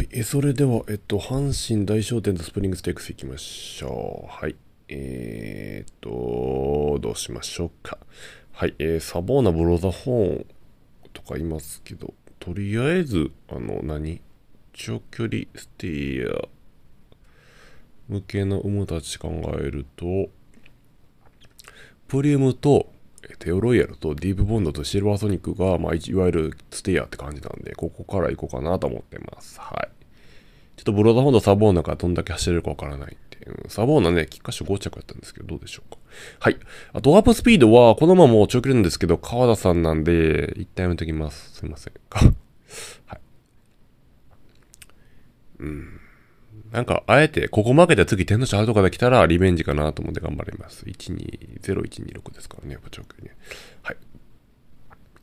はい、えそれでは、えっと、阪神大商店とスプリングステークスいきましょう。はい。えー、っと、どうしましょうか。はい、えー、サボーナ、ブロザホーンとかいますけど、とりあえず、あの、何長距離ステイヤー向けの無たち考えると、プリウムとテオロイヤルとディープボンドとシルバーソニックが、まあ、いわゆるステイヤーって感じなんで、ここから行こうかなと思ってます。はい。ちょっとブロードホンドサボーナがどんだけ走れるかわからないっていう。サボーナね、菊花賞5着やったんですけど、どうでしょうか。はい。あと、ワープスピードは、このままもう長距離なんですけど、川田さんなんで、一体やめときます。すいません。なんか、あえて、ここ負けて次、天の賞とかできたら、リベンジかなと思って頑張ります。120126ですからね、やっぱ長距離ね。はい。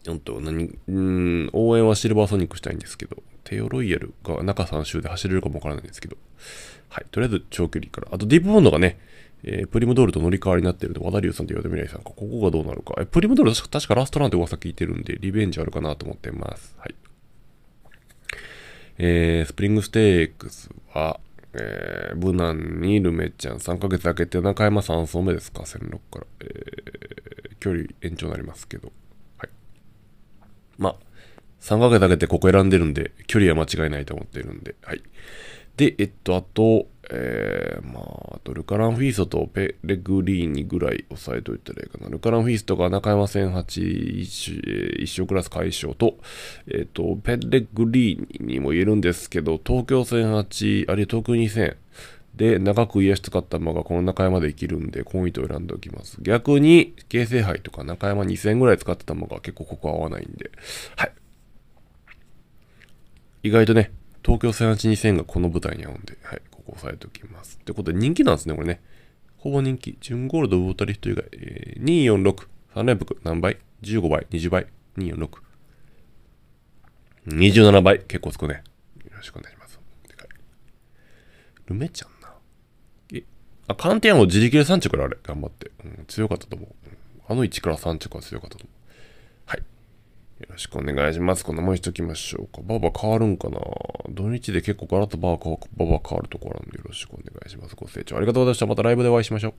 うんと、何、んん、応援はシルバーソニックしたいんですけど、テオロイヤルが中3周で走れるかもわからないんですけど、はい。とりあえず長距離から。あと、ディープボンドがね、えー、プリムドールと乗り換わりになってるので、和田龍さんと岩田未来さんか、ここがどうなるか。えプリムドール確かラストランって噂聞いてるんで、リベンジあるかなと思ってます。はい。えー、スプリングステークスは、えー、無難にルメちゃん3ヶ月空けて中山3層目ですか1 0 6から、えー、距離延長になりますけどはいまあ3ヶ月空けてここ選んでるんで距離は間違いないと思ってるんではいでえっとあとえー、まあ、あと、ルカランフィーストとペレグリーニぐらい抑えといたらいいかな。ルカランフィーストが中山千8一勝クラス解消と、えっ、ー、と、ペレグリーニにも言えるんですけど、東京千8、あるいは東京2戦で長く癒し使った馬がこの中山で生きるんで、コンイトを選んでおきます。逆に、京成杯とか中山2戦ぐらい使ってた馬が結構ここ合わないんで、はい。意外とね、東京千8 2戦がこの舞台に合うんで、はい。押さえておきます。ってことで人気なんですね、これね。ほぼ人気。純ゴールド、ウォータリフト以外、えー、246、3連複、何倍 ?15 倍、20倍、246。27倍、結構つくね。よろしくお願いします。ルメちゃんな。え、あ、寒天を自力で3着からあれ、頑張って。うん、強かったと思う。あの1から3着は強かったと思う。よろしくお願いします。こんなもんしときましょうか。バーバー変わるんかな土日で結構ガラッとバーバー変わるところなんでよろしくお願いします。ご清聴ありがとうございました。またライブでお会いしましょう。